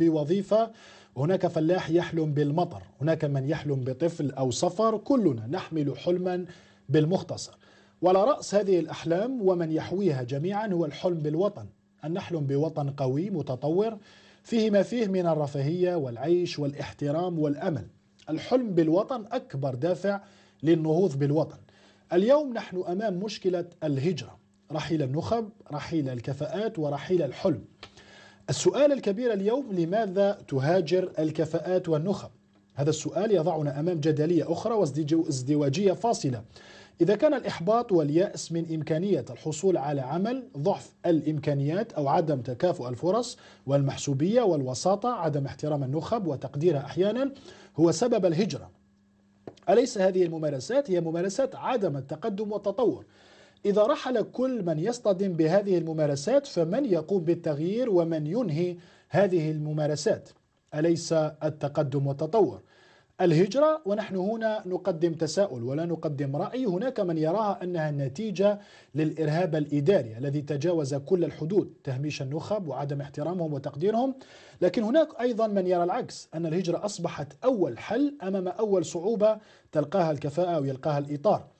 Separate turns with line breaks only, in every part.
بوظيفة هناك فلاح يحلم بالمطر هناك من يحلم بطفل أو سفر كلنا نحمل حلما بالمختصر وعلى رأس هذه الأحلام ومن يحويها جميعا هو الحلم بالوطن أن نحلم بوطن قوي متطور فيه ما فيه من الرفاهية والعيش والاحترام والأمل الحلم بالوطن أكبر دافع للنهوض بالوطن اليوم نحن أمام مشكلة الهجرة رحيل النخب رحيل الكفاءات ورحيل الحلم السؤال الكبير اليوم لماذا تهاجر الكفاءات والنخب؟ هذا السؤال يضعنا أمام جدلية أخرى وازدواجية فاصلة إذا كان الإحباط واليأس من إمكانية الحصول على عمل ضعف الإمكانيات أو عدم تكافؤ الفرص والمحسوبية والوساطة عدم احترام النخب وتقديرها أحيانا هو سبب الهجرة أليس هذه الممارسات هي ممارسات عدم التقدم والتطور إذا رحل كل من يصطدم بهذه الممارسات فمن يقوم بالتغيير ومن ينهي هذه الممارسات أليس التقدم والتطور الهجرة ونحن هنا نقدم تساؤل ولا نقدم رأي هناك من يراها أنها نتيجة للإرهاب الإداري الذي تجاوز كل الحدود تهميش النخب وعدم احترامهم وتقديرهم لكن هناك أيضا من يرى العكس أن الهجرة أصبحت أول حل أمام أول صعوبة تلقاها الكفاءة ويلقاها الإطار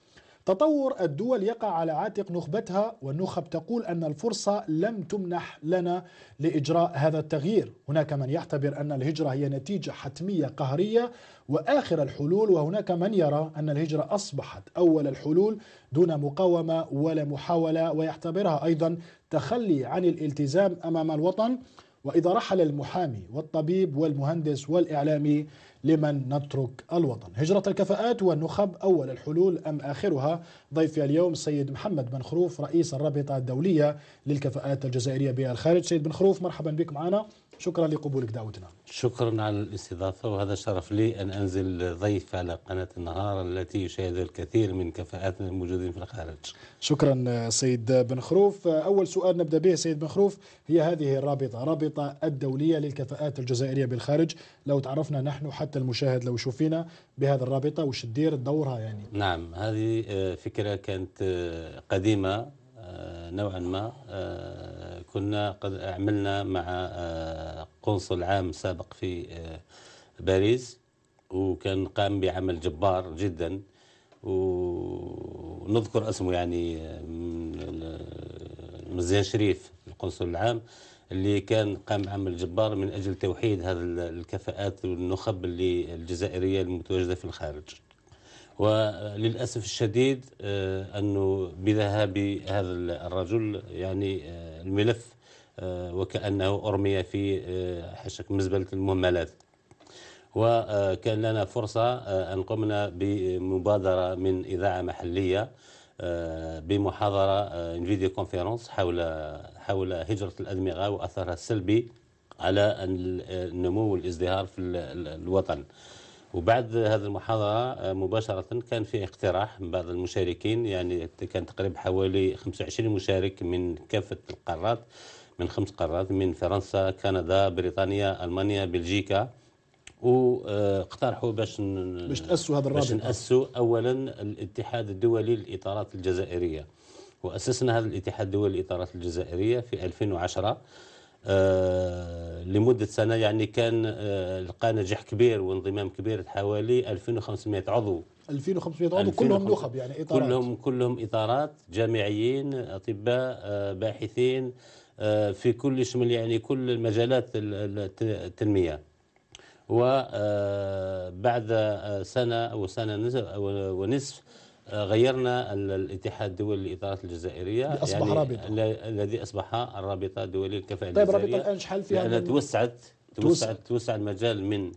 تطور الدول يقع على عاتق نخبتها والنخب تقول أن الفرصة لم تمنح لنا لإجراء هذا التغيير هناك من يعتبر أن الهجرة هي نتيجة حتمية قهرية وآخر الحلول وهناك من يرى أن الهجرة أصبحت أول الحلول دون مقاومة ولا محاولة ويعتبرها أيضا تخلي عن الالتزام أمام الوطن وإذا رحل المحامي والطبيب والمهندس والإعلامي لمن نترك الوطن هجرة الكفاءات والنخب أول الحلول أم آخرها ضيفي اليوم سيد محمد بن خروف رئيس الرابطة الدولية للكفاءات الجزائرية بالخارج سيد بن خروف مرحبا بك معنا شكرا لقبولك دعوتنا نعم.
شكرا على الاستضافة وهذا شرف لي أن أنزل ضيف على قناة النهار التي يشاهد الكثير من كفاءاتنا الموجودين في الخارج
شكرا سيد بن خروف أول سؤال نبدأ به سيد بن خروف هي هذه الرابطة رابطة الدولية للكفاءات الجزائرية بالخارج لو تعرفنا نحن حتى المشاهد لو شوفينا بهذه الرابطة وش تدير دورها يعني
نعم هذه فكرة كانت قديمة آه، نوعا ما آه، كنا قد عملنا مع آه، قنصل عام سابق في باريس وكان قام بعمل جبار جدا ونذكر اسمه يعني مزيان شريف القنصل العام اللي كان قام بعمل جبار من اجل توحيد هذه الكفاءات والنخب اللي الجزائريه المتواجده في الخارج. وللاسف الشديد آه، انه بذهاب هذا الرجل يعني آه، الملف آه، وكانه ارمي في حشك مزبله المهملات وكان لنا فرصه ان قمنا بمبادره من اذاعه محليه بمحاضره فيديو كونفرنس حول حول هجره الادمغه واثرها السلبي على النمو والازدهار في الوطن وبعد هذه المحاضرة آه، مباشرة كان في اقتراح من بعض المشاركين يعني كان تقريبا حوالي 25 مشارك من كافة القارات من خمس قارات من فرنسا كندا بريطانيا ألمانيا بلجيكا واقترحوا باش باش تاسوا هذا الرابط باش ناسوا اولا الاتحاد الدولي للاطارات الجزائريه واسسنا هذا الاتحاد الدولي للاطارات الجزائريه في 2010 أه لمده سنه يعني كان آه، لقى نجاح كبير وانضمام كبير حوالي 2500 عضو
2500 عضو كلهم نخب يعني اطارات كلهم
كلهم اطارات جامعيين اطباء آه، باحثين آه، في كل يشمل يعني كل مجالات التنميه وبعد سنه او سنه ونصف غيرنا الاتحاد الدولي للإطارات الجزائرية أصبح يعني رابطة الذي أصبح الرابطة الدولية للكفاءة طيب الجزائرية طيب رابطه الآن شحال فيها توسعت توسعت توسع المجال من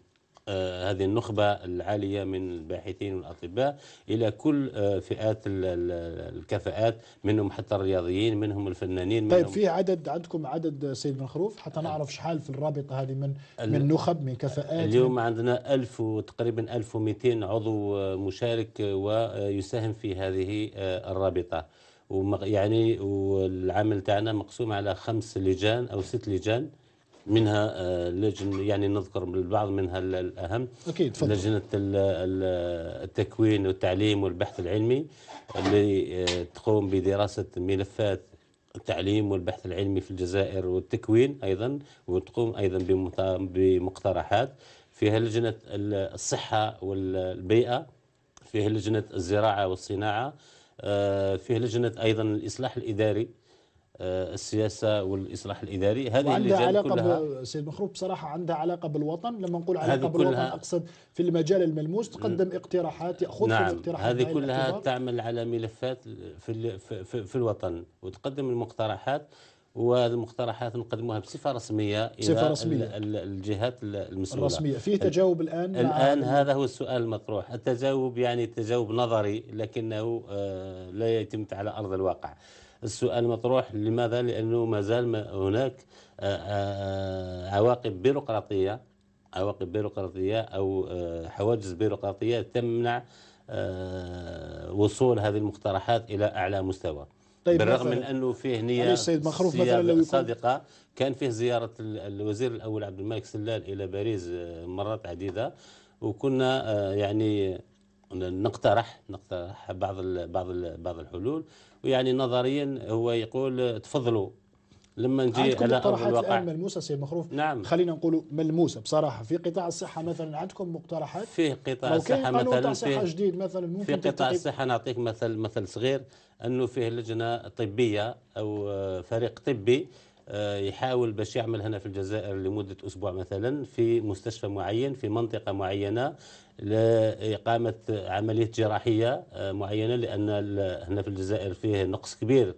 آه، هذه النخبة العالية من الباحثين والأطباء إلى كل آه، فئات الكفاءات منهم حتى الرياضيين منهم الفنانين طيب، منهم طيب
في عدد عندكم عدد سيد خروف حتى نعم. نعرف شحال في الرابطة هذه من من نخب من كفاءات اليوم
عندنا 1000 وتقريبا 1200 عضو آه، مشارك ويساهم في هذه الرابطة ويعني والعمل تاعنا مقسوم على خمس لجان أو ست لجان منها آه، لجنة يعني نذكر البعض منها الأهم أكيد تفضل. لجنة التكوين والتعليم والبحث العلمي اللي آه، تقوم بدراسة ملفات التعليم والبحث العلمي في الجزائر والتكوين أيضا وتقوم أيضا بمقترحات فيها لجنة الصحة والبيئة فيها لجنة الزراعة والصناعة آه، فيها لجنة أيضا الإصلاح الإداري آه، السياسه والاصلاح الاداري هذه عندها علاقه كلها
سيد مخروف بصراحه عندها علاقه بالوطن لما نقول علاقه بالوطن اقصد في المجال الملموس تقدم نعم. اقتراحات ياخذ نعم الاقتراحات هذه كلها
تعمل على ملفات في, في, في, في الوطن وتقدم المقترحات والمقترحات نقدموها بصفه رسميه بصفه رسميه الجهات المسؤوله الرسميه في تجاوب الان الان هذا هو السؤال المطروح التجاوب يعني تجاوب نظري لكنه آه، لا يتم على ارض الواقع السؤال مطروح لماذا لانه مازال هناك آه، آه، عواقب بيروقراطيه عواقب بيروقراطيه او آه، حواجز بيروقراطيه تمنع وصول هذه المقترحات الى اعلى مستوى طيب بالرغم من انه فيه نيه السيد مخروف مثلا لو يكون صادقه كان فيه زياره الوزير الاول عبد الملك سلال الى باريس مرات عديده وكنا يعني نقترح نقترح بعض بعض بعض الحلول يعني نظريا هو يقول تفضلوا لما نجي على ارض الواقع الآن
ملموسه سي مخروف نعم خلينا نقولوا ملموسه بصراحه في قطاع الصحه مثلا عندكم مقترحات
في قطاع الصحه مثلا في جديد
مثلا ممكن في قطاع
الصحه نعطيك مثل مثل صغير انه فيه لجنه طبيه او فريق طبي آه، يحاول باش يعمل هنا في الجزائر لمدة أسبوع مثلا في مستشفى معين في منطقة معينة لإقامة عملية جراحية آه، معينة لأن هنا في الجزائر فيه نقص كبير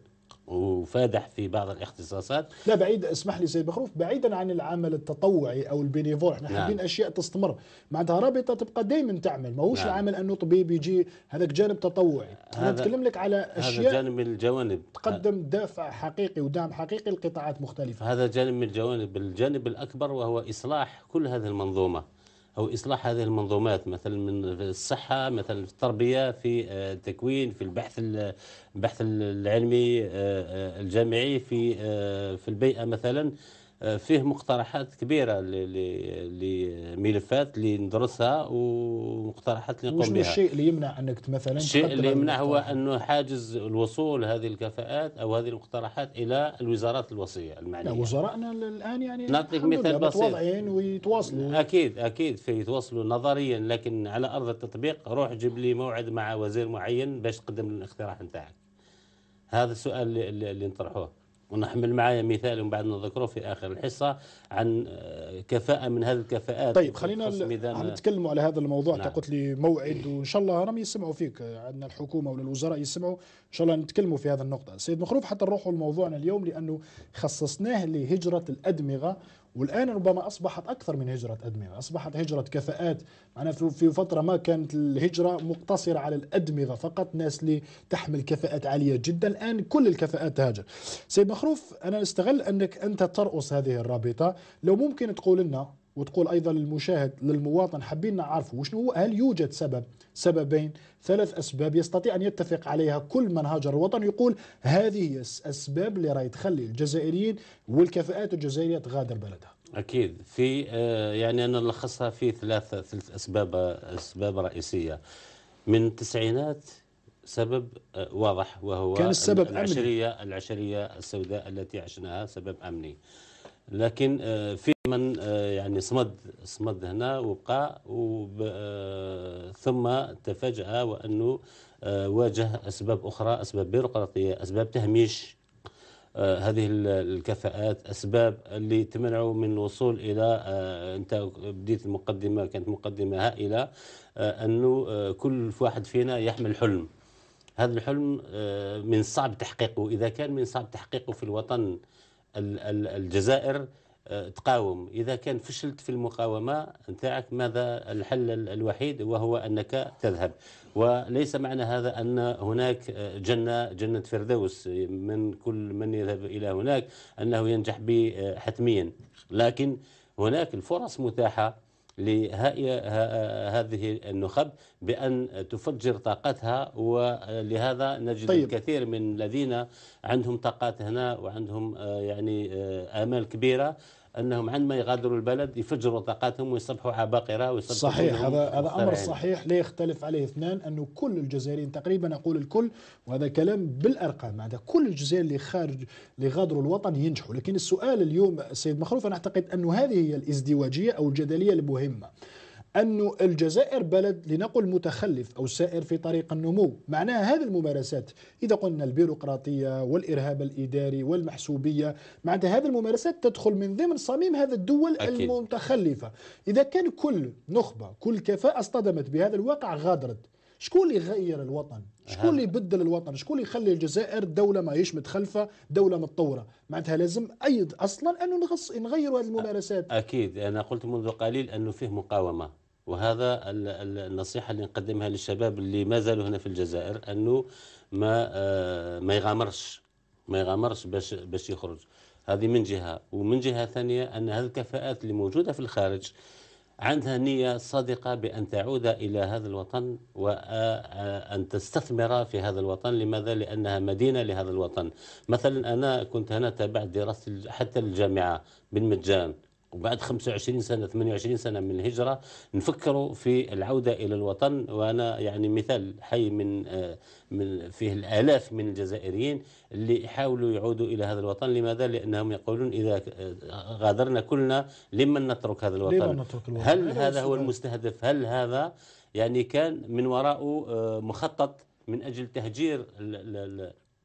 وفادح في بعض الاختصاصات
لا بعيد اسمح لي سيد بخروف بعيدا عن العمل التطوعي او البينيفور احنا نعم. حابين اشياء تستمر معناتها رابطه تبقى دائما تعمل ماهوش نعم. العمل انه طبيب يجي هذاك جانب تطوعي انا نتكلم لك على اشياء هذا جانب
من الجوانب تقدم دافع
حقيقي ودعم حقيقي لقطاعات مختلفه هذا
جانب من الجوانب الجانب الاكبر وهو اصلاح كل هذه المنظومه او اصلاح هذه المنظومات مثلا من في الصحه مثلا في التربيه في آه، التكوين في البحث البحث العلمي آه، آه، الجامعي في في البيئه مثلا آه، فيه مقترحات كبيره لملفات اللي ندرسها ومقترحات اللي نقوم بها. الشيء
اللي يمنع انك مثلا الشيء اللي يمنع هو انه
حاجز الوصول هذه الكفاءات او هذه المقترحات الى الوزارات الوصيه المعنيه. وزرائنا
الان يعني نعطيك مثال بسيط وضعين
ويتواصلوا اكيد اكيد في يتواصلوا نظريا لكن على ارض التطبيق روح جيب لي موعد مع وزير معين باش تقدم الاقتراح نتاعك. هذا السؤال اللي, اللي نطرحوه. ونحمل معايا مثال ومن بعد نذكره في اخر الحصه عن آه، كفاءه من هذه الكفاءات طيب خلينا نتكلم نتكلموا
على هذا الموضوع نعم. قلت لي موعد وان شاء الله راهم يسمعوا فيك عندنا الحكومه ولا الوزراء يسمعوا ان شاء الله نتكلموا في هذا النقطه سيد مخروف حتى نروحوا لموضوعنا اليوم لانه خصصناه لهجره الادمغه والآن ربما أصبحت أكثر من هجرة أدمغة أصبحت هجرة كفاءات معنا في فترة ما كانت الهجرة مقتصرة على الأدمغة فقط ناس اللي تحمل كفاءات عالية جدا الآن كل الكفاءات تهاجر سيد مخروف أنا استغل أنك أنت ترأس هذه الرابطة لو ممكن تقول لنا وتقول ايضا للمشاهد للمواطن حابين نعرفوا وشنو هو هل يوجد سبب سببين ثلاث اسباب يستطيع ان يتفق عليها كل من هاجر الوطن يقول هذه هي الاسباب اللي راهي تخلي الجزائريين والكفاءات الجزائريه تغادر بلدها
اكيد في آه، يعني انا نلخصها في ثلاث ثلاث اسباب اسباب رئيسيه من التسعينات سبب آه، واضح وهو كان السبب العشريه أمني. العشريه السوداء التي عشناها سبب امني لكن آه، في من آه، يعني صمد صمد هنا وبقى وب... آه، ثم تفاجأ وأنه واجه أسباب أخرى أسباب بيروقراطية أسباب تهميش هذه الكفاءات أسباب اللي تمنعوا من الوصول إلى أنت بديت المقدمة كانت مقدمة هائلة أنه كل واحد فينا يحمل حلم هذا الحلم من صعب تحقيقه إذا كان من صعب تحقيقه في الوطن الجزائر آه، تقاوم اذا كان فشلت في المقاومه نتاعك ماذا الحل الوحيد وهو انك تذهب وليس معنى هذا ان هناك آه، جنه جنه فردوس من كل من يذهب الى هناك انه ينجح بحتميا حتميا لكن هناك الفرص متاحه لهذه النخب بأن تفجر طاقتها ولهذا نجد طيب. الكثير من الذين عندهم طاقات هنا وعندهم آه، يعني آه، آمال كبيرة انهم عندما يغادروا البلد يفجروا طاقاتهم ويصبحوا عباقره ويصبحوا صحيح هذا هذا امر
صحيح لا يختلف عليه اثنان انه كل الجزائريين تقريبا اقول الكل وهذا كلام بالارقام هذا كل الجزائر اللي خارج اللي غادروا الوطن ينجحوا لكن السؤال اليوم سيد مخروف انا اعتقد انه هذه هي الازدواجيه او الجدليه المهمه أن الجزائر بلد لنقل متخلف أو سائر في طريق النمو معناها هذه الممارسات إذا قلنا البيروقراطية والإرهاب الإداري والمحسوبية معناتها هذه الممارسات تدخل من ضمن صميم هذا الدول أكيد. المتخلفة إذا كان كل نخبة كل كفاءة اصطدمت بهذا الواقع غادرت شكون اللي يغير الوطن شكون اللي يبدل الوطن شكون اللي يخلي الجزائر دوله ماهيش متخلفه دوله متطوره معناتها لازم ايض اصلا انه نغيروا هذه الممارسات
اكيد انا قلت منذ قليل انه فيه مقاومه وهذا النصيحة اللي نقدمها للشباب اللي ما زالوا هنا في الجزائر أنه ما آه، ما يغامرش ما يغامرش باش باش يخرج هذه من جهة ومن جهة ثانية أن هذه الكفاءات اللي موجودة في الخارج عندها نية صادقة بأن تعود إلى هذا الوطن وأن آه، آه، تستثمر في هذا الوطن لماذا؟ لأنها مدينة لهذا الوطن مثلا أنا كنت هنا تابعت دراستي حتى الجامعة بالمجان وبعد 25 سنة 28 سنة من الهجرة نفكروا في العودة إلى الوطن وأنا يعني مثال حي من آه، من فيه الآلاف من الجزائريين اللي يحاولوا يعودوا إلى هذا الوطن لماذا؟ لأنهم يقولون إذا آه، غادرنا كلنا لمن نترك هذا الوطن؟ لمن نترك الوطن؟ هل هذا هو المستهدف؟ هل هذا يعني كان من وراءه آه، مخطط من أجل تهجير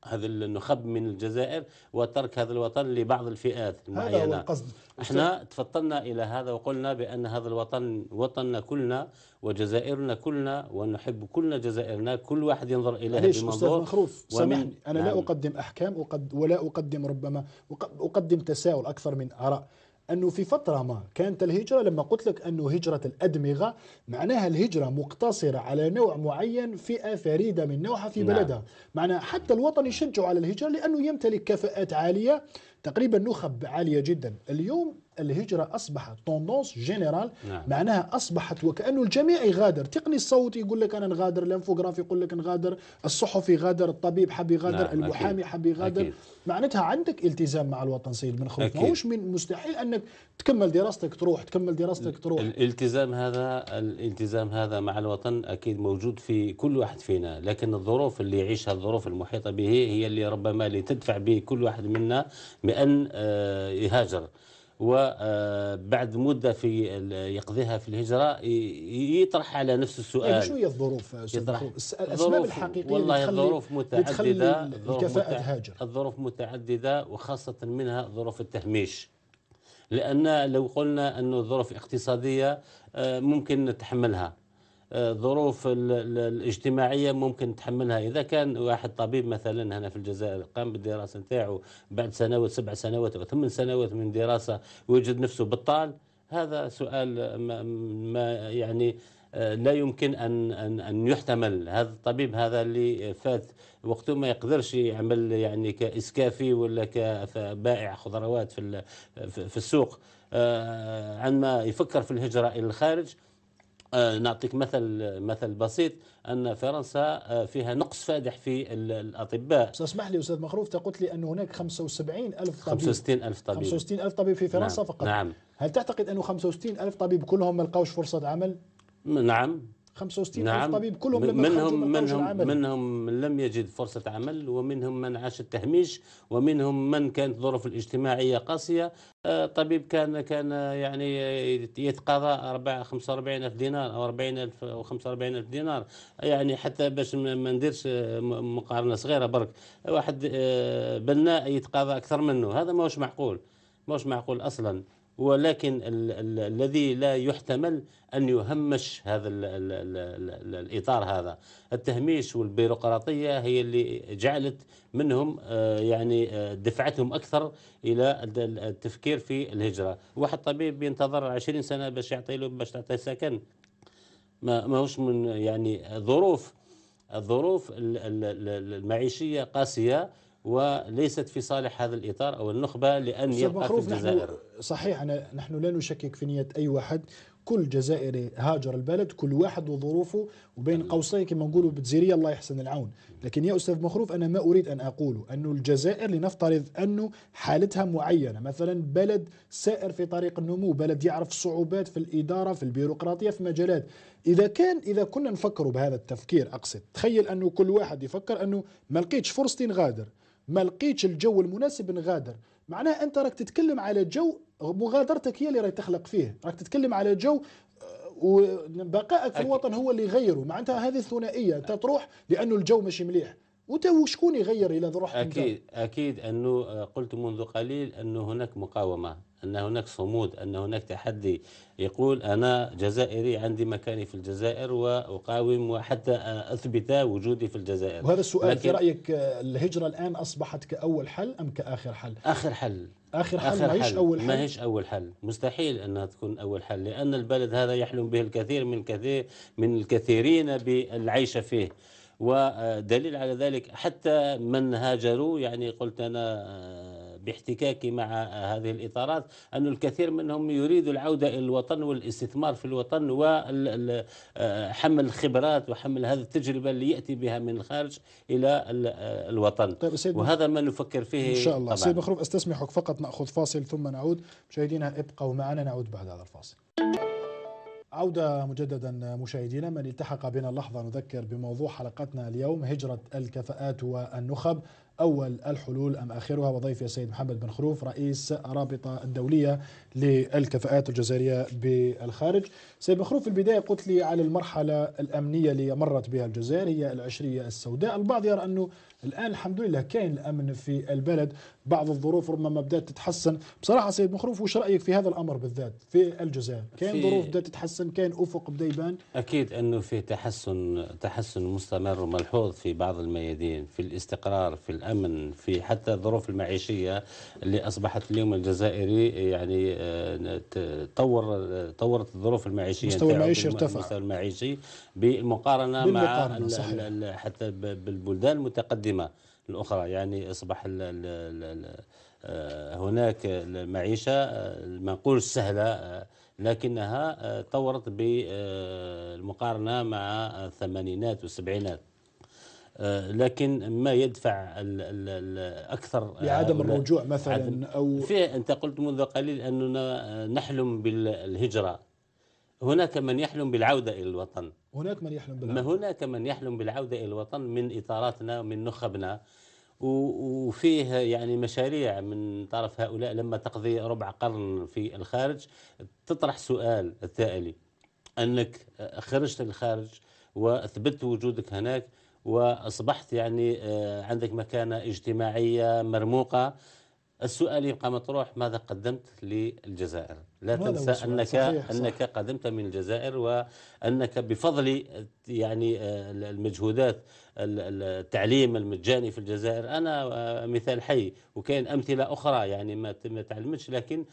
هذا النخب من الجزائر وترك هذا الوطن لبعض الفئات المعينة هذا هو القصد احنا تفطنا إلى هذا وقلنا بأن هذا الوطن وطننا كلنا وجزائرنا كلنا ونحب كلنا جزائرنا كل واحد ينظر الى هذا مخروف سامحني أنا نعم. لا
أقدم أحكام ولا أقدم ربما أقدم تساؤل أكثر من آراء أنه في فترة ما كانت الهجرة لما قلت لك أنه هجرة الأدمغة معناها الهجرة مقتصرة على نوع معين فئة فريدة من نوعها في نعم. بلدها معناها حتى الوطن يشجع على الهجرة لأنه يمتلك كفاءات عالية تقريبا نخب عالية جدا اليوم الهجرة أصبحت توندونس جينيرال نعم. معناها أصبحت وكأنه الجميع يغادر تقني الصوت يقول لك أنا نغادر الانفوغراف يقول لك نغادر الصحفي غادر الطبيب حب يغادر نعم. المحامي حب يغادر معناتها عندك التزام مع الوطن سيد بن خوف ماهوش من مستحيل أنك تكمل دراستك تروح تكمل دراستك
تروح الالتزام هذا الالتزام هذا مع الوطن أكيد موجود في كل واحد فينا لكن الظروف اللي يعيشها الظروف المحيطة به هي اللي ربما اللي تدفع به كل واحد منا بأن آه، يهاجر وبعد مده في يقضيها في الهجره يطرح على نفس السؤال يعني شو هي
الظروف يطرح الاسباب الحقيقيه والله الظروف متعدده الكفاءه هاجر
الظروف متعدده وخاصه منها ظروف التهميش لان لو قلنا انه ظروف اقتصاديه آه، ممكن نتحملها ظروف الاجتماعيه ممكن تحملها اذا كان واحد طبيب مثلا هنا في الجزائر قام بالدراسه نتاعو بعد سنوات سبع سنوات او ثمان سنوات من دراسه ويجد نفسه بطال هذا سؤال ما يعني آه، لا يمكن ان ان ان يحتمل هذا الطبيب هذا اللي فات وقته ما يقدرش يعمل يعني كاسكافي ولا كبائع خضروات في في السوق آه، عندما يفكر في الهجره الى الخارج آه، نعطيك مثل مثل بسيط ان فرنسا آه، فيها نقص فادح في الاطباء اسمح لي استاذ مخروف قلت لي ان هناك 75 الف طبيب 65 الف طبيب 65
الف طبيب في فرنسا نعم. فقط نعم هل تعتقد انه 65 الف طبيب كلهم ما لقاوش فرصه عمل
نعم 65 نعم ألف طبيب كلهم لما منهم منهم منهم من لم يجد فرصة عمل ومنهم من عاش التهميش ومنهم من كانت ظروف الاجتماعية قاسية آه، طبيب كان كان آه، يعني آه، يتقاضى 4 45 ألف دينار أو 40 ألف أو 45 ألف دينار يعني حتى باش ما نديرش مقارنة صغيرة برك واحد بناء يتقاضى أكثر منه هذا ماهوش معقول ماهوش معقول أصلا ولكن ال ال الذي لا يحتمل ان يهمش هذا ال ال ال ال الاطار هذا التهميش والبيروقراطيه هي اللي جعلت منهم آه، يعني آه، دفعتهم اكثر الى التفكير في الهجره واحد طبيب بينتظر 20 سنه باش يعطي له باش تعطيه سكن ما ماهوش من يعني ظروف الظروف المعيشيه قاسيه وليست في صالح هذا الإطار أو النخبة لأن يبقى في الجزائر
صحيح أنا نحن لا نشكك في نية أي واحد كل جزائري هاجر البلد كل واحد وظروفه وبين قوسين كما نقولوا بالجزيرية الله يحسن العون لكن يا أستاذ مخروف أنا ما أريد أن أقوله أنه الجزائر لنفترض أنه حالتها معينة مثلا بلد سائر في طريق النمو بلد يعرف صعوبات في الإدارة في البيروقراطية في مجالات إذا كان إذا كنا نفكر بهذا التفكير أقصد تخيل أنه كل واحد يفكر أنه ما لقيتش فرصتي نغادر ما لقيتش الجو المناسب نغادر معناه انت راك تتكلم على جو مغادرتك هي اللي راهي تخلق فيه راك تتكلم على جو آه، وبقائك في الوطن هو اللي يغيره معناتها هذه الثنائيه انت تروح لانه الجو مش مليح وانت شكون يغير الى رحت اكيد
انت؟ اكيد انه آه، قلت منذ قليل انه هناك مقاومه أن هناك صمود أن هناك تحدي يقول أنا جزائري عندي مكاني في الجزائر وأقاوم وحتى أثبت وجودي في الجزائر وهذا السؤال في رأيك
الهجرة الآن أصبحت كأول حل أم كآخر
حل؟ آخر حل آخر حل آخر ما هيش أول حل ما هيش أول حل مستحيل أنها تكون أول حل لأن البلد هذا يحلم به الكثير من كثير من الكثيرين بالعيش فيه ودليل على ذلك حتى من هاجروا يعني قلت أنا آه، باحتكاكي مع هذه الإطارات أن الكثير منهم يريد العودة إلى الوطن والاستثمار في الوطن وحمل الخبرات وحمل هذه التجربة اللي يأتي بها من الخارج إلى الوطن طيب سيد وهذا ما نفكر فيه إن شاء الله طبعا. سيد مخروف
أستسمحك فقط نأخذ فاصل ثم نعود مشاهدينا ابقوا معنا نعود بعد هذا الفاصل عودة مجددا مشاهدينا من التحق بنا اللحظة نذكر بموضوع حلقتنا اليوم هجرة الكفاءات والنخب أول الحلول أم آخرها وضيفي السيد محمد بن خروف رئيس رابطة الدولية للكفاءات الجزائرية بالخارج سيد بن خروف في البداية قلت لي على المرحلة الأمنية اللي مرت بها الجزائر هي العشرية السوداء البعض يرى أنه الآن الحمد لله كاين الأمن في البلد بعض الظروف ربما بدأت تتحسن بصراحة سيد بن خروف وش رأيك في هذا الأمر بالذات في الجزائر كاين ظروف بدأت تتحسن كاين أفق بدأ يبان
أكيد أنه في تحسن تحسن مستمر وملحوظ في بعض الميادين في الاستقرار في الامن في حتى الظروف المعيشيه اللي اصبحت اليوم الجزائري يعني آه، تطور طورت الظروف المعيشيه مستوى المعيشي ارتفع المستوى المعيشي بالمقارنه مع صحيح. حتى بالبلدان المتقدمه الاخرى يعني اصبح الـ الـ الـ آه، هناك المعيشه آه، ما نقولش سهله لكنها طورت بالمقارنه مع الثمانينات والسبعينات آه، لكن ما يدفع ال اكثر آه، لعدم الرجوع مثلا او فيه انت قلت منذ قليل اننا آه، نحلم بالهجره هناك من يحلم بالعوده الى الوطن
هناك من يحلم بالعودة. ما
هناك من يحلم بالعوده الى الوطن من اطاراتنا من نخبنا وفيه يعني مشاريع من طرف هؤلاء لما تقضي ربع قرن في الخارج تطرح سؤال التالي انك خرجت للخارج واثبت وجودك هناك واصبحت يعني آه، عندك مكانه اجتماعيه مرموقه السؤال يبقى مطروح ماذا قدمت للجزائر لا تنسى انك صحيح انك صح. قدمت من الجزائر وانك بفضل آه، يعني آه، المجهودات التعليم المجاني في الجزائر انا مثال حي وكاين امثله اخرى يعني ما تعلمتش لكن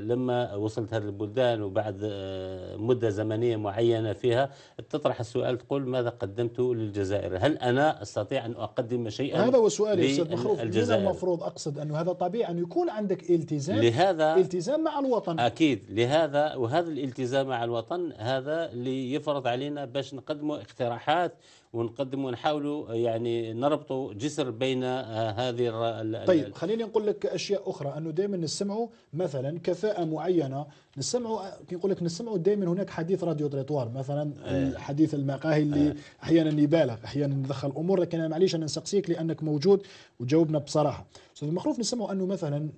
لما وصلت هذه البلدان وبعد آه، مدة زمنية معينة فيها تطرح السؤال تقول ماذا قدمت للجزائر هل أنا أستطيع أن أقدم شيئا هذا هو سؤالي أستاذ مخروف المفروض
أقصد أنه هذا طبيعي أن يكون عندك التزام لهذا
التزام مع الوطن أكيد لهذا وهذا الالتزام مع الوطن هذا اللي يفرض علينا باش نقدموا اقتراحات ونقدم ونحاولوا يعني نربطوا جسر بين آه، هذه طيب
خليني نقول لك اشياء اخرى انه دائما نسمعوا مثلا كفاءه معينه نسمعوا نقول لك نسمعوا دائما هناك حديث راديو تريطوار مثلا إيه. حديث المقاهي اللي إيه. احيانا يبالغ احيانا ندخل امور لكن معليش انا نسقسيك لانك موجود وجاوبنا بصراحه استاذ المخروف نسمعوا انه مثلا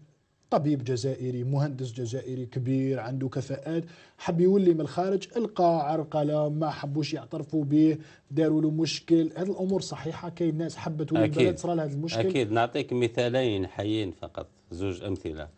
طبيب جزائري مهندس جزائري كبير عنده كفاءات حب يولي من الخارج القى عرقله ما حبوش يعترفوا به داروا له مشكل هذه الامور صحيحه كاين ناس حبت ولي البلد صار لها المشكل اكيد
نعطيك مثالين حيين فقط زوج امثله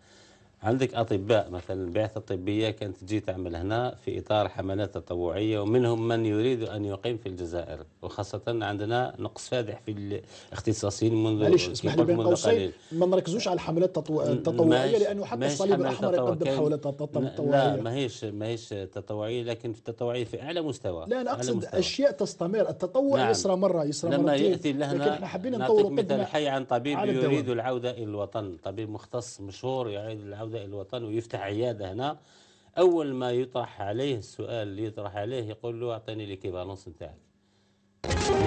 عندك أطباء مثلا البعثة الطبية كانت تجي تعمل هنا في إطار حملات تطوعية ومنهم من يريد أن يقيم في الجزائر وخاصة عندنا نقص فادح في الاختصاصيين منذ معلش اسمح لي بين قوسين
ما نركزوش على الحملات التطوعية لأنه حتى الصليب الأحمر يقدم حملات تطوعية لا
ماهيش ماهيش تطوعية لكن في التطوعية في أعلى مستوى لا أنا أقصد أشياء
تستمر التطوع نعم. يسرى مرة يسرى لما مرتين يأتي لهنا لكن احنا حابين نطور مثال حي
عن طبيب يريد العودة إلى الوطن طبيب مختص مشهور يعيد العودة العودة إلى الوطن ويفتح عيادة هنا أول ما يطرح عليه السؤال اللي يطرح عليه يقول له أعطيني الإكيفالونس نتاعك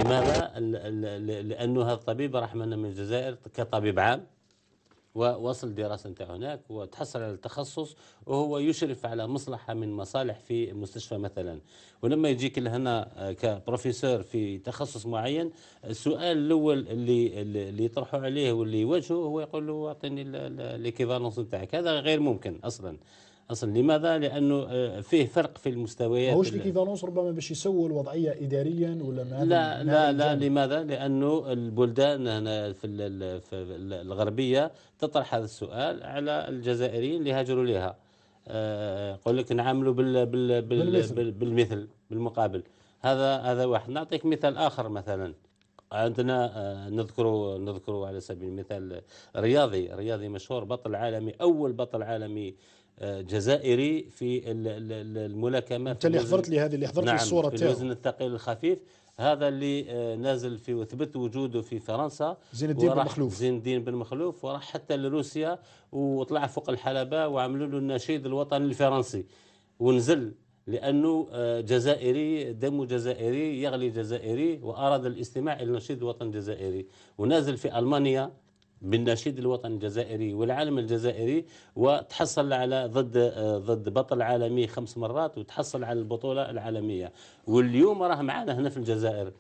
لماذا؟ لأنه هذا الطبيب راح من الجزائر كطبيب عام ووصل الدراسة نتاعو هناك وتحصل على التخصص وهو يشرف على مصلحة من مصالح في مستشفى مثلا ولما يجيك لهنا آه، كبروفيسور في تخصص معين السؤال الأول اللي اللي يطرحوا عليه واللي يوجهه هو يقول له أعطيني الإيكيفالونس نتاعك هذا غير ممكن أصلا اصلا لماذا لانه آه، فيه فرق في المستويات ماهوش
ليكيفالونس ربما باش يسووا الوضعيه اداريا ولا ما لا لا
لا لماذا لانه البلدان هنا في, الغربيه تطرح هذا السؤال على الجزائريين اللي هاجروا لها آه، يقول لك نعاملوا بال بال بال بالمثل. بالمثل بالمقابل هذا هذا واحد نعطيك مثال اخر مثلا عندنا آه، نذكر نذكر على سبيل المثال رياضي رياضي مشهور بطل عالمي اول بطل عالمي جزائري في الملاكمات انت اللي حضرت لي هذه اللي حضرت نعم لي الصوره تاعو الوزن الثقيل الخفيف هذا اللي آه، نازل في وثبت وجوده في فرنسا زين الدين بن مخلوف زين الدين بن مخلوف وراح حتى لروسيا وطلع فوق الحلبه وعملوا له النشيد الوطني الفرنسي ونزل لانه آه، جزائري دم جزائري يغلي جزائري واراد الاستماع الى نشيد وطن جزائري ونازل في المانيا بالنشيد الوطني الجزائري والعالم الجزائري وتحصل على ضد آه، ضد بطل عالمي خمس مرات وتحصل على البطوله العالميه واليوم راه معنا هنا في الجزائر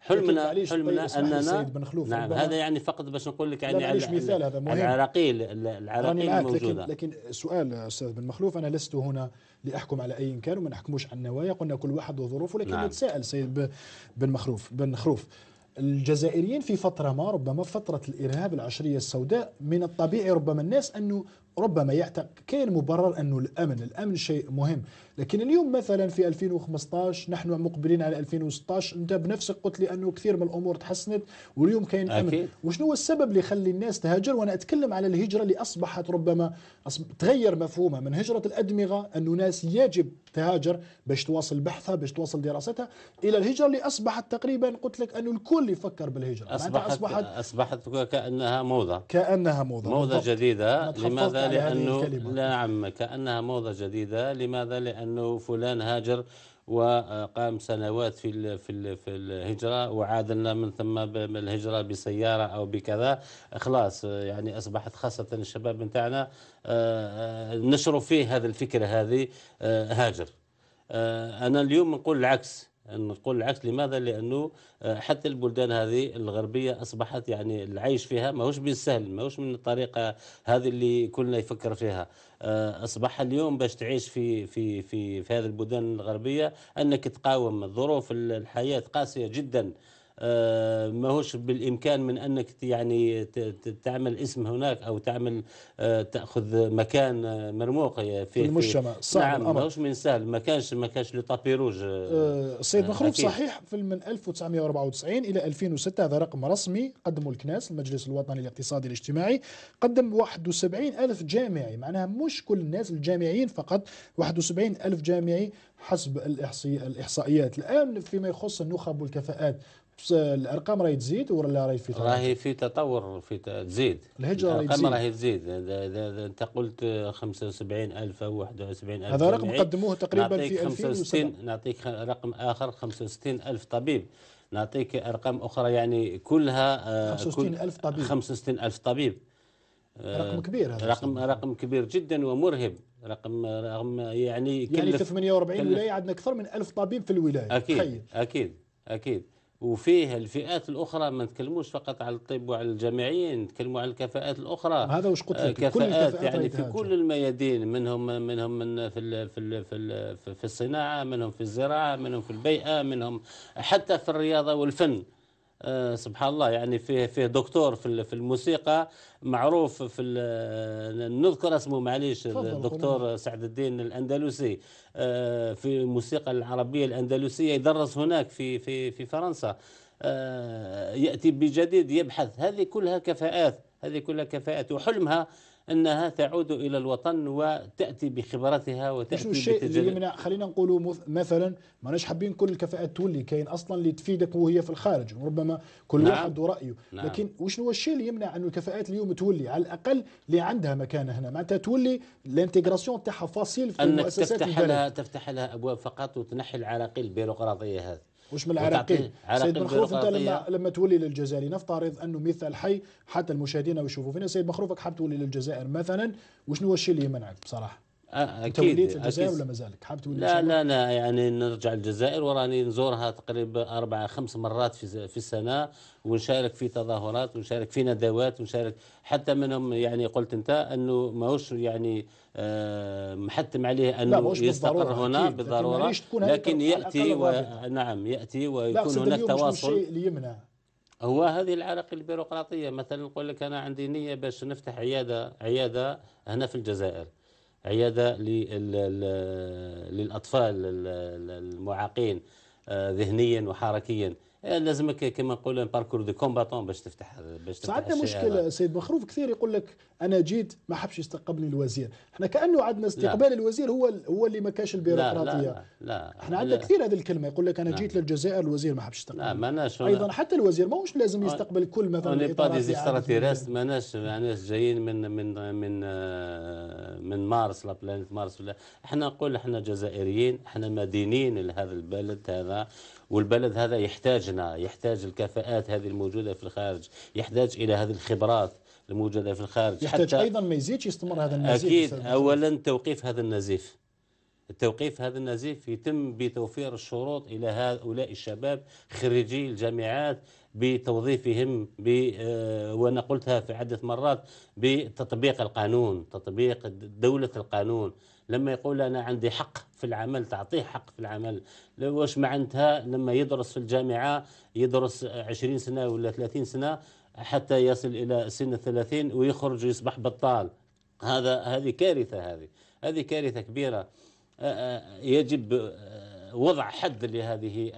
حلمنا حلمنا طيب، اننا نعم هذا يعني فقط باش نقول لك يعني على مثال هذا مهم العراقيل العراقيل الموجوده لكن,
لكن سؤال استاذ بن مخلوف انا لست هنا لاحكم على اي كان وما نحكموش على النوايا قلنا كل واحد وظروفه لكن نعم. نتساءل سيد بن مخلوف بن خروف الجزائريين في فترة ما ربما فترة الإرهاب العشرية السوداء من الطبيعي ربما الناس أنه ربما يعتقد كاين مبرر انه الامن الامن شيء مهم لكن اليوم مثلا في 2015 نحن مقبلين على 2016 انت بنفسك قلت لي انه كثير من الامور تحسنت واليوم كاين امن وشنو هو السبب اللي يخلي الناس تهاجر وانا اتكلم على الهجره اللي اصبحت ربما أصب... تغير مفهومها من هجره الادمغه انه ناس يجب تهاجر باش تواصل بحثها باش تواصل دراستها الى الهجره اللي اصبحت تقريبا قلت لك انه الكل يفكر بالهجره اصبحت اصبحت,
أصبحت كانها موضه كانها موضه موضه جديده لماذا لانه لأنه نعم كأنها موضة جديدة لماذا؟ لأنه فلان هاجر وقام سنوات في في في الهجره وعاد لنا من ثم بالهجره بسياره او بكذا خلاص يعني اصبحت خاصه الشباب نتاعنا آه، آه، نشروا فيه هذه الفكره هذه آه، هاجر انا اليوم نقول العكس نقول العكس لماذا؟ لانه آه، حتى البلدان هذه الغربيه اصبحت يعني العيش فيها ماهوش بالسهل ماهوش من الطريقه هذه اللي كلنا يفكر فيها آه، اصبح اليوم باش تعيش في في في في هذه البلدان الغربيه انك تقاوم الظروف الحياه قاسيه جدا آه، ماهوش بالامكان من انك يعني تعمل اسم هناك او تعمل آه، تاخذ مكان آه، مرموق في, في المجتمع صعب نعم ما ماهوش من سهل ما كانش ما كانش لطابيروج
السيد مخروف صحيح في من 1994 الى 2006 هذا رقم رسمي قدمه الكناس المجلس الوطني الاقتصادي الاجتماعي قدم 71 الف جامعي معناها مش كل الناس الجامعيين فقط 71 الف جامعي حسب الإحصائيات الآن فيما يخص النخب والكفاءات الارقام راهي تزيد ولا راهي في تطور؟ راهي
في تطور في تزيد الهجره راهي تزيد الارقام راهي تزيد انت قلت 75000 او 71000 هذا رقم قدموه تقريبا في 2060 نعطيك رقم اخر 65000 طبيب نعطيك ارقام اخرى يعني كلها 65000 آه، طبيب 65000 طبيب آه، رقم كبير هذا رقم رقم كبير جدا ومرهب رقم رقم يعني يعني في 48 ولايه
عندنا اكثر من 1000 طبيب في الولايه اكيد تخيل.
اكيد اكيد وفيه الفئات الاخرى ما نتكلموش فقط على الطب وعلى الجامعيين نتكلموا على الكفاءات الاخرى هذا واش قلت آه، لك كفاءات, كل الكفاءات يعني في كل الميادين منهم منهم من في الـ في الـ في, الـ في الصناعه منهم في الزراعه منهم في البيئه منهم حتى في الرياضه والفن آه، سبحان الله يعني فيه فيه دكتور في في الموسيقى معروف في آه، نذكر اسمه معليش الدكتور سعد الدين الاندلسي آه، في الموسيقى العربيه الاندلسيه يدرس هناك في في في فرنسا ياتي بجديد يبحث هذه كلها كفاءات هذه كلها كفاءات وحلمها انها تعود الى الوطن وتاتي بخبرتها وتاتي شو الشيء اللي
يمنع خلينا نقول مثلا ماناش حابين كل الكفاءات تولي كاين اصلا اللي تفيدك وهي في الخارج وربما كل نعم. واحد ورايه نعم. لكن وشنو هو الشيء اللي يمنع انه الكفاءات اليوم تولي على الاقل اللي عندها مكانه هنا معناتها تولي الانتجراسيون تاعها فاصيل في انك المؤسسات تفتح البلد. لها
تفتح لها ابواب فقط وتنحي العراقيل البيروقراطيه هذه واش من العراقيين سيد مخروف انت لما
لما تولي للجزائر نفترض انه مثال حي حتى المشاهدين يشوفوا فينا سيد مخروفك حاب تولي للجزائر مثلا وشنو هو الشيء اللي يمنعك بصراحه
آه، أكيد الجزائر ولا ما زالك حاب تولي لا لا لا يعني نرجع الجزائر وراني نزورها تقريبا أربع خمس مرات في في السنة ونشارك في تظاهرات ونشارك في ندوات ونشارك حتى منهم يعني قلت أنت أنه ماهوش يعني آه، محتم عليه أنه يستقر هنا أكيد. بالضرورة لكن, لكن يأتي و... نعم يأتي ويكون هناك تواصل هو هذه العراقيل البيروقراطيه مثلا نقول لك انا عندي نيه باش نفتح عياده عياده هنا في الجزائر عياده للاطفال المعاقين آه، ذهنيا وحركيا إيه، لازمك كما نقول باركور دو كومباتون باش تفتح باش تفتح عندنا مشكله
سيد مخروف كثير يقول لك انا جيت ما حبش يستقبلني الوزير احنا كانه عندنا استقبال لا. الوزير هو هو اللي ما كاش البيروقراطيه لا, لا, لا
لا احنا عندنا كثير
هذه الكلمه يقول لك انا لا. جيت للجزائر الوزير ما حبش يستقبلني
لا ماناش ايضا
حتى الوزير ماهوش لازم يستقبل كل مثلا اوني با دي اكستراتيرست
ماناش ماناش جايين من من من آه، من مارس لا بلانيت مارس ولا احنا نقول احنا جزائريين احنا مدينين لهذا البلد هذا والبلد هذا يحتاجنا يحتاج الكفاءات هذه الموجودة في الخارج يحتاج إلى هذه الخبرات الموجودة في الخارج يحتاج حتى أيضا
ما يزيدش يستمر هذا النزيف أكيد
أولا توقيف هذا النزيف التوقيف هذا النزيف يتم بتوفير الشروط إلى هؤلاء الشباب خريجي الجامعات بتوظيفهم ب آه، وانا قلتها في عده مرات بتطبيق القانون تطبيق دوله القانون لما يقول أنا عندي حق في العمل تعطيه حق في العمل واش معناتها لما يدرس في الجامعة يدرس 20 سنة ولا 30 سنة حتى يصل إلى سن الثلاثين ويخرج ويصبح بطال هذا هذه كارثة هذه هذه كارثة كبيرة يجب وضع حد لهذه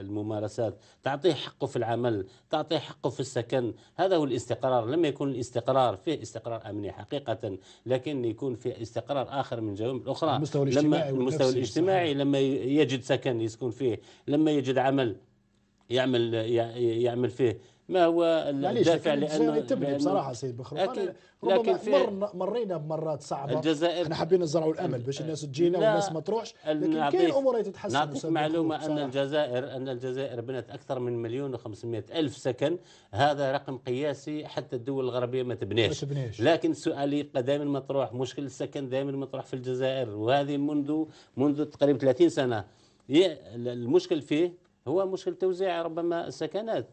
الممارسات تعطيه حقه في العمل تعطيه حقه في السكن هذا هو الاستقرار لما يكون الاستقرار فيه استقرار أمني حقيقة لكن يكون فيه استقرار آخر من جوانب الأخرى المستوى الاجتماعي لما المستوى الاجتماعي لما يجد سكن يسكن فيه لما يجد عمل يعمل يعمل فيه ما هو الدافع لانه تبني بصراحه سيد بخرم لكن ربما لكن
مر مرينا بمرات صعبه الجزائر احنا حابين نزرعوا
الامل باش الناس تجينا والناس ما تروحش لكن كاين امور تتحسن نعطيك معلومه ان الجزائر ان الجزائر بنت اكثر من مليون و500 الف سكن هذا رقم قياسي حتى الدول الغربيه ما تبنيش, ما تبنيش. لكن سؤالي يبقى دائما مطروح مشكل السكن دائما مطروح في الجزائر وهذه منذ منذ تقريبا 30 سنه المشكل فيه هو مشكل توزيع ربما السكنات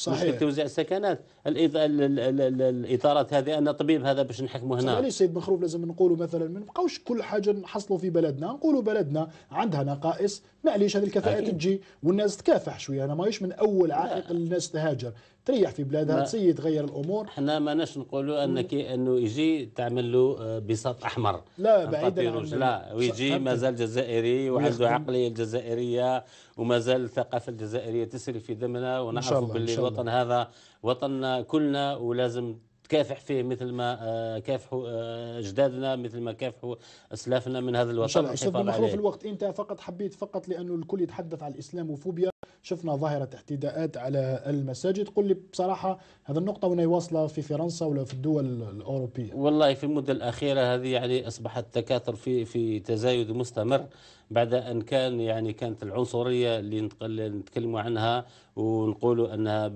صحيح مشكله توزيع السكنات ال... ال... الاطارات هذه ان طبيب هذا باش نحكمه هنا علي
سيد مخروف لازم نقولوا مثلا ما نبقاوش كل حاجه نحصلوا في بلدنا نقولوا بلدنا عندها نقائص معليش هذه الكفاءات تجي والناس تكافح شويه انا ماهيش من اول عائق الناس تهاجر تريح في بلادها تسي تغير الامور
احنا ما ناش نقولوا انك انه يجي تعمل له آه، بساط احمر لا بعيدا عن لا ويجي مازال جزائري وعنده عقليه الجزائريه ومازال الثقافه الجزائريه تسري في دمنا ونعرف باللي الوطن هذا وطننا كلنا ولازم تكافح فيه مثل ما آه، كافحوا آه، اجدادنا مثل ما كافحوا اسلافنا من هذا الوطن ان شاء الله استاذ مخلوف
الوقت انت فقط حبيت فقط لانه الكل يتحدث عن الاسلاموفوبيا شفنا ظاهرة اعتداءات على المساجد قل لي بصراحة هذا النقطة وين واصلة في فرنسا ولا في الدول الأوروبية
والله في المدة الأخيرة هذه يعني أصبحت تكاثر في في تزايد مستمر بعد أن كان يعني كانت العنصرية اللي نتكلموا عنها ونقولوا أنها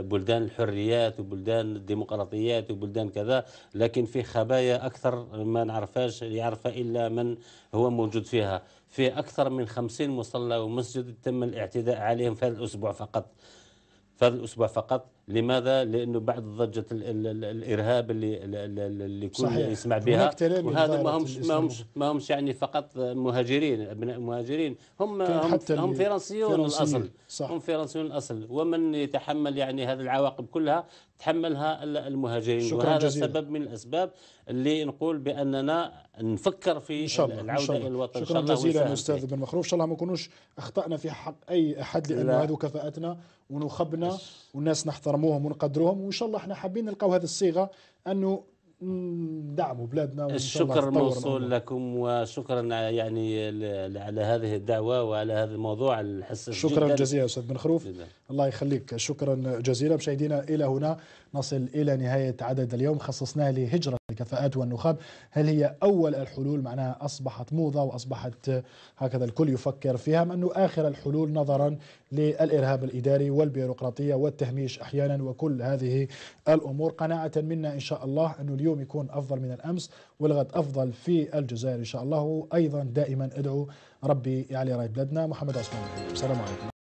بلدان الحريات وبلدان الديمقراطيات وبلدان كذا لكن في خبايا أكثر ما نعرفهاش يعرفها إلا من هو موجود فيها في أكثر من خمسين مصلى ومسجد تم الاعتداء عليهم في الأسبوع فقط في الأسبوع فقط لماذا؟ لانه بعد ضجه الارهاب اللي اللي كل يسمع بها وهذا ما همش ما همش ما همش يعني فقط مهاجرين ابناء مهاجرين هم هم, هم فرنسيون الاصل صح. هم فرنسيون الاصل ومن يتحمل يعني هذه العواقب كلها تحملها المهاجرين وهذا جزيلا. سبب من الاسباب اللي نقول باننا نفكر في إن شاء الله. العوده إن شاء الله. الى الوطن شكرا جزيلا استاذ
بن مخروف ان شاء الله ما نكونوش اخطانا في حق اي احد لانه هذو كفاءتنا ونخبنا والناس نحترم نحترموهم ونقدروهم وان شاء الله احنا حابين نلقاو هذه الصيغه انه ندعموا بلادنا الشكر موصول
لكم وشكرا يعني على هذه الدعوه وعلى هذا الموضوع الحساس شكرا جداً. جزيلا استاذ
بن خروف جدا. الله يخليك شكرا جزيلا مشاهدينا الى هنا نصل الى نهايه عدد اليوم خصصناه لهجره الكفاءات والنخب هل هي أول الحلول معناها أصبحت موضة وأصبحت هكذا الكل يفكر فيها أم أنه آخر الحلول نظرا للإرهاب الإداري والبيروقراطية والتهميش أحيانا وكل هذه الأمور قناعة منا إن شاء الله أنه اليوم يكون أفضل من الأمس والغد أفضل في الجزائر إن شاء الله وأيضا دائما أدعو ربي يعلي راي بلدنا محمد عثمان السلام عليكم